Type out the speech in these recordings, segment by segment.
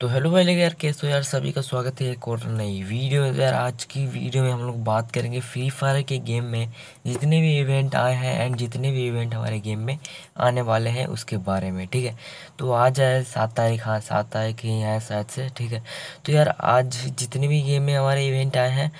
तो हेलो भाई लगे यार कैसे हो यार सभी का स्वागत है एक और नई वीडियो में यार आज की वीडियो में हम लोग बात करेंगे फ्री फायर के गेम में जितने भी इवेंट आए हैं एंड जितने भी इवेंट हमारे गेम में आने वाले हैं उसके बारे में ठीक है तो आज है सात तारीख हाँ सात तारीख ही है शायद से ठीक है तो यार आज जितने भी गेम में हमारे इवेंट आए हैं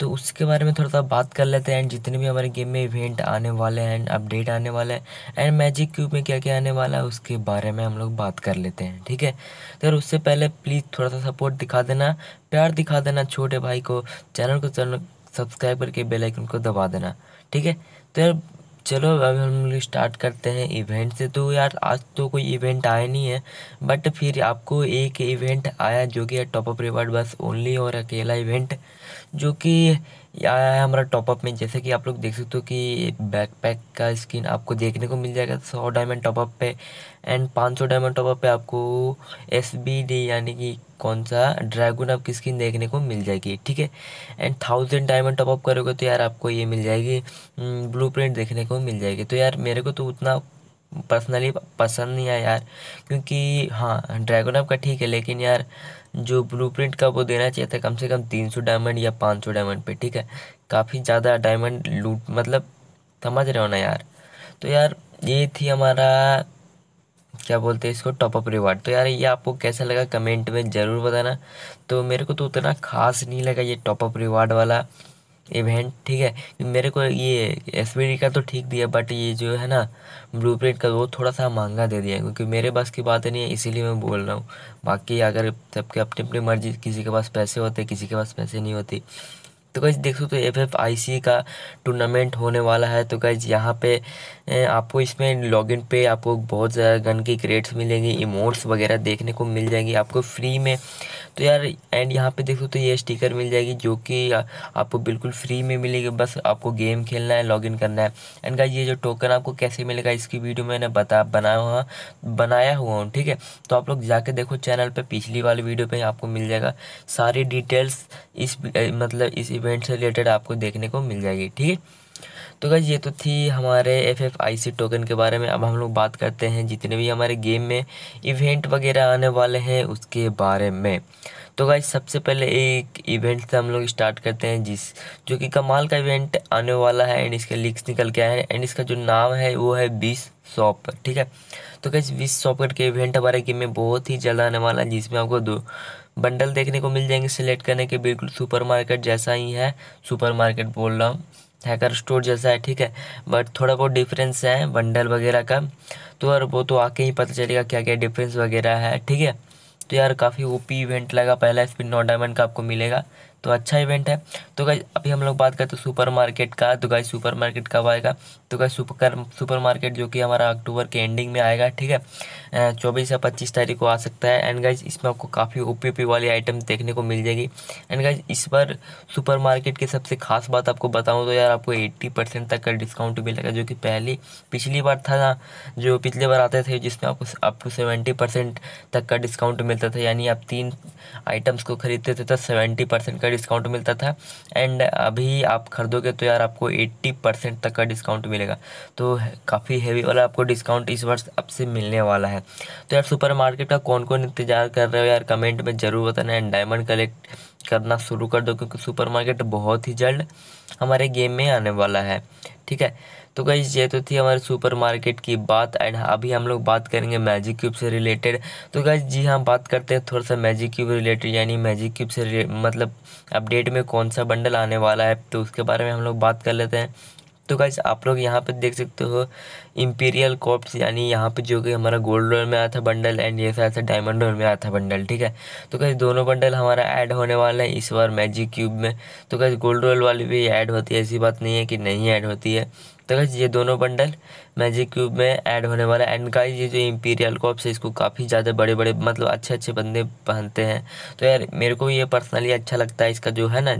तो उसके बारे में थोड़ा सा बात कर लेते हैं एंड जितने भी हमारे गेम में इवेंट आने वाले हैं एंड अपडेट आने वाले हैं एंड मैजिक क्यूब में क्या क्या आने वाला है उसके बारे में हम लोग बात कर लेते हैं ठीक है तो यार उससे पहले चैनल है प्लीज़ थोड़ा सा सपोर्ट दिखा देना प्यार दिखा देना छोटे भाई को चैनल को चैनल सब्सक्राइब करके बेल आइकन को दबा देना ठीक है तो यार चलो अब हम लोग स्टार्ट करते हैं इवेंट से तो यार आज तो कोई इवेंट आया नहीं है बट फिर आपको एक इवेंट आया जो कि टॉप रिवार्ड बस ओनली और अकेला इवेंट जो कि आया है हमारा टॉपअप में जैसे कि आप लोग देख सकते हो कि बैकपैक का स्किन आपको देखने को मिल जाएगा सौ डायमंड टॉपअप पे एंड पाँच सौ डायमंड टॉपअप पे आपको एस बी डी यानी कि कौन सा ड्रैगन आपकी स्किन देखने को मिल जाएगी ठीक है एंड थाउजेंड डायमंड टॉपअप करोगे तो यार आपको ये मिल जाएगी ब्लू हम्म, प्रिंट देखने को मिल जाएगी तो यार मेरे को तो उतना पर्सनली पसंद नहीं आया यार क्योंकि हाँ ड्रैगन अप का ठीक है लेकिन यार जो ब्लूप्रिंट का वो देना चाहिए था कम से कम तीन सौ डायमंड या पाँच सौ डायमंड पे ठीक है काफ़ी ज़्यादा डायमंड लूट मतलब समझ रहे हो ना यार तो यार ये थी हमारा क्या बोलते हैं इसको टॉपअप रिवार्ड तो यार ये आपको कैसा लगा कमेंट में ज़रूर बताना तो मेरे को तो उतना खास नहीं लगा ये टॉपअप रिवार्ड वाला इवेंट ठीक है मेरे को ये एस का तो ठीक दिया बट ये जो है ना ब्लू का वो थोड़ा सा महंगा दे दिया क्योंकि मेरे पास की बात नहीं है इसीलिए मैं बोल रहा हूँ बाकी अगर सबके अपनी अपनी मर्जी किसी के पास पैसे होते किसी के पास पैसे नहीं होते तो गैस देख सकते हो एफ एफ आई सी का टूर्नामेंट होने वाला है तो गैस यहाँ पे आपको इसमें लॉगिन पे आपको बहुत ज़्यादा गन की क्रेड्स मिलेंगी इमोट्स वगैरह देखने को मिल जाएंगी आपको फ्री में तो यार एंड यहाँ पे देख सकते हो ये स्टिकर मिल जाएगी जो कि आपको बिल्कुल फ्री में मिलेगी बस आपको गेम खेलना है लॉगिन करना है एंड गाइज ये जो टोकन आपको कैसे मिलेगा इसकी वीडियो मैंने बता बनाया हुआ बनाया हुआ हूँ ठीक है तो आप लोग जाके देखो चैनल पर पिछली वाली वीडियो पर आपको मिल जाएगा सारी डिटेल्स इस मतलब इस इवेंट से रिलेटेड आपको देखने को मिल जाएगी ठीक है तो गई ये तो थी हमारे F F I C token के बारे में अब हम लोग बात करते हैं जितने भी हमारे गेम में इवेंट वगैरह आने वाले हैं उसके बारे में तो गाइज सबसे पहले एक इवेंट से हम लोग स्टार्ट करते हैं जिस जो कि कमाल का इवेंट आने वाला है एंड इसके लिक्स निकल के आए हैं एंड इसका जो नाम है वो है बीस सॉपर ठीक है तो गई बीस सॉपर के इवेंट हमारे गेम में बहुत ही जल्द आने वाला है जिसमें आपको दो बंडल देखने को मिल जाएंगे सिलेक्ट करने के बिल्कुल सुपरमार्केट जैसा ही है सुपरमार्केट बोल रहा हूँ हैकर स्टोर जैसा है ठीक है बट थोड़ा बहुत डिफरेंस है बंडल वगैरह का तो यार वो तो आके ही पता चलेगा क्या क्या डिफरेंस वगैरह है ठीक है तो यार काफ़ी ओपी इवेंट लगा पहला स्पिन नौ डायमंड का आपको मिलेगा तो अच्छा इवेंट है तो गाइज अभी हम लोग बात करते हैं सुपर मार्केट का तो गाइज सुपर मार्केट कब आएगा तो गाइज सुपर सुपर मार्केट जो कि हमारा अक्टूबर के एंडिंग में आएगा ठीक है चौबीस या पच्चीस तारीख को आ सकता है एंड गाइज इसमें आपको काफ़ी ओ पी वाली आइटम देखने को मिल जाएगी एंड गाइज इस बार सुपर मार्केट की सबसे खास बात आपको बताऊँ तो यार आपको एट्टी परसेंट तक का डिस्काउंट मिलेगा जो कि पहली पिछली बार था ना जो पिछले बार आते थे जिसमें आपको आपको सेवेंटी परसेंट तक का डिस्काउंट मिलता था यानी आप तीन आइटम्स को खरीदते थे तो सेवेंटी परसेंट का डिस्काउंट मिलता था एंड अभी आप खरीदोगे तो यार आपको एट्टी परसेंट तक का डिस्काउंट मिलेगा तो काफ़ी हैवी वाला आपको डिस्काउंट इस वर्ष अब से मिलने वाला है तो यार सुपर मार्केट का कौन कौन इंतजार कर रहे हो यार कमेंट में ज़रूर बताना एंड डायमंड कलेक्ट करना शुरू कर दो क्योंकि सुपरमार्केट बहुत ही जल्द हमारे गेम में आने वाला है ठीक है तो गई ये तो थी हमारे सुपरमार्केट की बात एंड अभी हम लोग बात करेंगे मैजिक क्यूब से रिलेटेड तो गई जी हाँ बात करते हैं थोड़ा सा मैजिक क्यूब रिलेटेड यानी मैजिक क्यूब से मतलब अपडेट में कौन सा बंडल आने वाला है तो उसके बारे में हम लोग बात कर लेते हैं तो गाइज आप लोग यहाँ पर देख सकते हो इम्पीरियल कॉप्स यानी यहाँ पे जो कि हमारा गोल्ड रोल में आया था बंडल एंड ये साथ था डायमंड रोल में आया था बंडल ठीक है तो कैसे दोनों बंडल हमारा ऐड होने वाला है इस बार मैजिक क्यूब में तो कैसे गोल्ड रोल वाली भी ऐड होती है ऐसी बात नहीं है कि नहीं ऐड होती है तो कैसे ये दोनों बंडल मैजिक क्यूब में ऐड होने वाला है एंड गाइज ये जो इम्पीरियल कॉप्स है इसको काफ़ी ज़्यादा बड़े बड़े मतलब अच्छे अच्छे बंदे पहनते हैं तो यार मेरे को ये पर्सनली अच्छा लगता है इसका जो है ना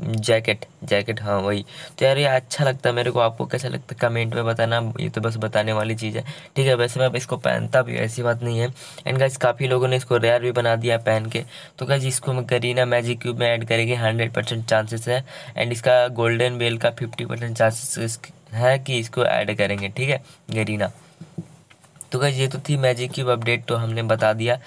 जैकेट जैकेट हाँ वही तो यार ये अच्छा लगता है मेरे को आपको कैसा लगता है कमेंट में बताना ये तो बस बताने वाली चीज़ है ठीक है वैसे मैं इसको पहनता भी ऐसी बात नहीं है एंड गाइज काफ़ी लोगों ने इसको रेयर भी बना दिया पहन के तो गाइज इसको हम करीना मैजिक क्यूब में ऐड करेंगे हंड्रेड परसेंट चांसेस है एंड इसका गोल्डन बेल का फिफ्टी परसेंट चांसेस है कि इसको ऐड करेंगे ठीक है गरीना तो गई ये तो थी मैजिक क्यूब अपडेट तो हमने बता दिया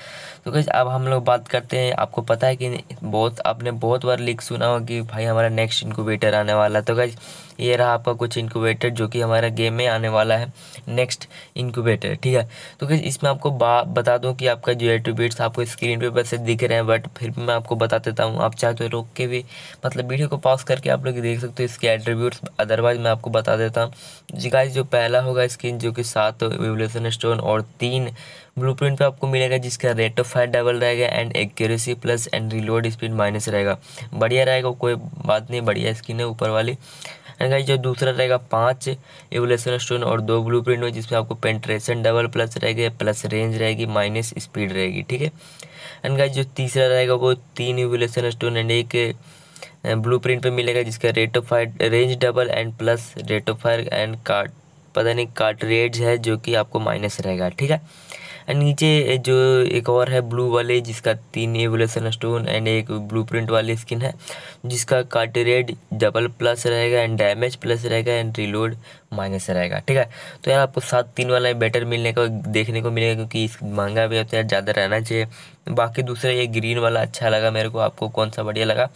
तो कैसे अब हम लोग बात करते हैं आपको पता है कि बहुत आपने बहुत बार लिख सुना हो कि भाई हमारा नेक्स्ट इनक्यूबेटर आने वाला है तो कैसे ये रहा आपका कुछ इनक्यूबेटर जो कि हमारा गेम में आने वाला है नेक्स्ट इनक्यूबेटर ठीक है तो कैसे इसमें आपको बा बता दूँ कि आपका जो एट्रीब्यूट्स आपको स्क्रीन पर वैसे दिख रहे हैं बट फिर भी मैं आपको बता देता हूँ आप चाहे तो रोक के भी मतलब वीडियो को पॉज करके आप लोग देख सकते हो इसके एट्रीब्यूट्स अदरवाइज मैं आपको बता देता हूँ जी जो पहला होगा स्क्रीन जो कि सात एवोल्यूशन स्टोन और तीन ब्लू प्रिंट पर आपको मिलेगा जिसका रेट ऑफ फायर डबल रहेगा and accuracy plus and reload speed minus रहेगा बढ़िया रहेगा कोई बात नहीं बढ़िया स्किन है ऊपर वाली एंड गाइस जो दूसरा रहेगा पाँच एवोलेशन स्टोन और दो ब्लू प्रिंट में जिसमें आपको पेंट्रेशन डबल प्लस रहेगा प्लस रेंज रहेगी माइनस स्पीड रहेगी ठीक है एंड गाइस जो तीसरा रहेगा वो तीन एवोलेशन स्टोन एंड एक ब्लू प्रिंट पर मिलेगा जिसका rate of fire range double and plus rate of fire and cart पता नहीं कार्ट रेट है जो कि आपको माइनस रहेगा ठीक है नीचे जो एक और है ब्लू वाले जिसका तीन एवोलेशन स्टोन एंड एक ब्लू प्रिंट वाली स्किन है जिसका काट रेड डबल प्लस रहेगा एंड डैमेज प्लस रहेगा एंड रिलोड माइनस रहेगा ठीक है तो यार आपको सात तीन वाला बेटर मिलने का देखने को मिलेगा क्योंकि इस महंगा तो भी होता है ज़्यादा रहना चाहिए बाकी दूसरा ये ग्रीन वाला अच्छा लगा मेरे को आपको कौन सा बढ़िया लगा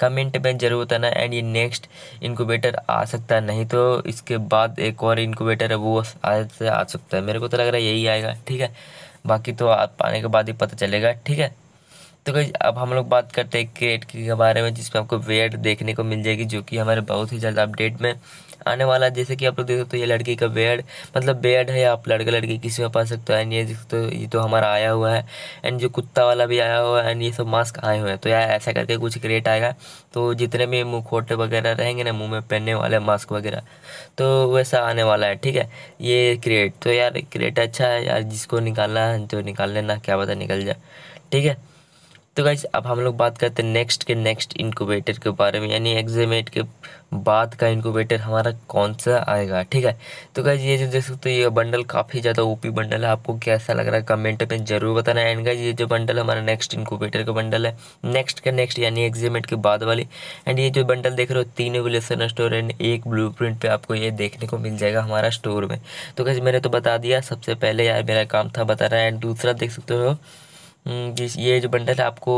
कमेंट में ज़रूर बताना एंड ये नेक्स्ट इनक्यूबेटर आ सकता है नहीं तो इसके बाद एक और इनक्यूबेटर है वो आज से आ सकता है मेरे को तो लग रहा है यही आएगा ठीक है बाकी तो आप आने के बाद ही पता चलेगा ठीक है तो कहीं अब हम लोग बात करते हैं क्रिएट के बारे में जिसमें आपको वेट देखने को मिल जाएगी जो कि हमारे बहुत ही जल्द अपडेट में आने वाला जैसे कि आप लोग देख सकते हो ये लड़की का बेड मतलब बेड है आप लड़का लड़की किसी में पा सकते हो एंड ये देख सकते हो ये तो हमारा आया हुआ है एंड जो कुत्ता वाला भी आया हुआ है एंड ये सब मास्क आए हुए हैं तो यार ऐसा करके कुछ क्रिएट आएगा तो जितने भी मुखोटे वगैरह रहेंगे ना मुँह में पहनने वाले मास्क वगैरह तो वैसा आने वाला है ठीक है ये क्रिएट तो यार क्रिएट अच्छा है यार जिसको निकालना है तो निकाल लेना क्या पता निकल जाए ठीक है तो गाइज अब हम लोग बात करते हैं नेक्स्ट के नेक्स्ट इनक्यूबेटर के बारे में यानी एग्जाम के बाद का इनक्यूबेटर हमारा कौन सा आएगा ठीक है तो गाइज ये जो देख सकते हो ये बंडल काफ़ी ज़्यादा ओपी बंडल है आपको कैसा लग रहा है कमेंट में ज़रूर बताना एंड गाइज ये जो बंडल हमारा नेक्स्ट इनक्यूबेटर का बंडल है नेक्स्ट का नेक्स्ट यानी एग्जाम के बाद वाली एंड ये जो बंडल देख रहे हो तीन एवोल्यूशन स्टोर एंड एक ब्लू प्रिंट आपको ये देखने को मिल जाएगा हमारा स्टोर में तो गाइज मैंने तो बता दिया सबसे पहले यार मेरा काम था बताना एंड दूसरा देख सकते हो हम्म, जिस ये जो बंडल है आपको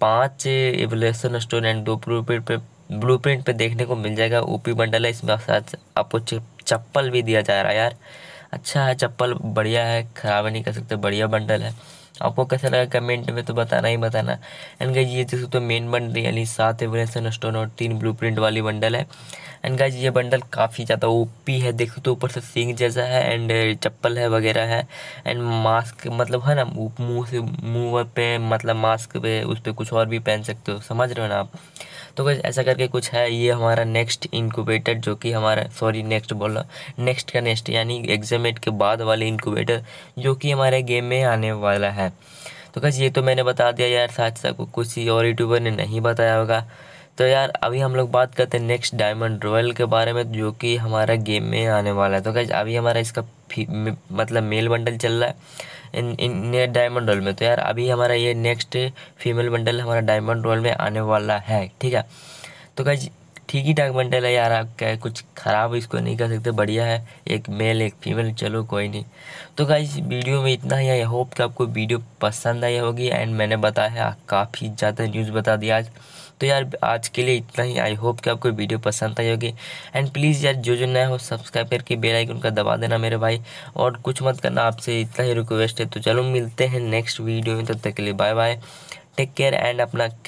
पाँच एवोल्यूशन स्टोन एंड दो ब्लू प्रिंट पे ब्लू प्रिंट पर देखने को मिल जाएगा ओपी बंडल है इसमें साथ आपको चप्पल भी दिया जा रहा है यार अच्छा है चप्पल बढ़िया है ख़राब नहीं कर सकते बढ़िया बंडल है आपको कैसा लगा कमेंट में तो बताना ही बताना एंड गाइज ये देखो तो मेन बंडल यानी सात एवरेशन एस्ट्रोनॉट तीन ब्लू प्रिंट वाली बंडल है एंड गाइज ये बंडल काफ़ी ज़्यादा ओपी है देख सकते तो ऊपर से सिंग जैसा है एंड uh, चप्पल है वगैरह है एंड मास्क मतलब है ना मुँह से मुँह पे मतलब मास्क पे उस पर कुछ और भी पहन सकते हो समझ रहे हो ना आप तो गाइज ऐसा करके कुछ है ये हमारा नेक्स्ट इनक्यूबेटर जो कि हमारा सॉरी नेक्स्ट बोला नेक्स्ट का नेक्स्ट यानी एग्जामेट के बाद वाले इनक्यूबेटर जो कि हमारे गेम में आने वाला है है तो कैसे ये तो मैंने बता दिया यार साथ को ही और यूट्यूबर ने नहीं बताया होगा तो यार अभी हम लोग बात करते हैं नेक्स्ट डायमंड रॉयल के बारे में जो कि हमारा गेम में आने वाला है तो कैसे अभी हमारा इसका मतलब मेल बंडल चल रहा है इन इन डायमंड रॉयल में तो यार अभी हमारा ये नेक्स्ट फीमेल बंडल हमारा डायमंड रॉयल में आने वाला है ठीक है तो कैसे ठीक ही ठाक बंडल है यार आपका कुछ ख़राब इसको नहीं कर सकते बढ़िया है एक मेल एक फीमेल चलो कोई नहीं तो क्या वीडियो में इतना ही आई होप कि आपको वीडियो पसंद आई होगी एंड मैंने बताया काफ़ी ज़्यादा न्यूज़ बता दिया आज तो यार आज के लिए इतना ही आई होप कि आपको वीडियो पसंद आई होगी एंड प्लीज़ यार जो जो नया हो सब्सक्राइब करके बेल आइकन का दबा देना मेरे भाई और कुछ मत करना आपसे इतना ही रिक्वेस्ट है तो चलो मिलते हैं नेक्स्ट वीडियो में तब तो तक के लिए bye bye take care and अपना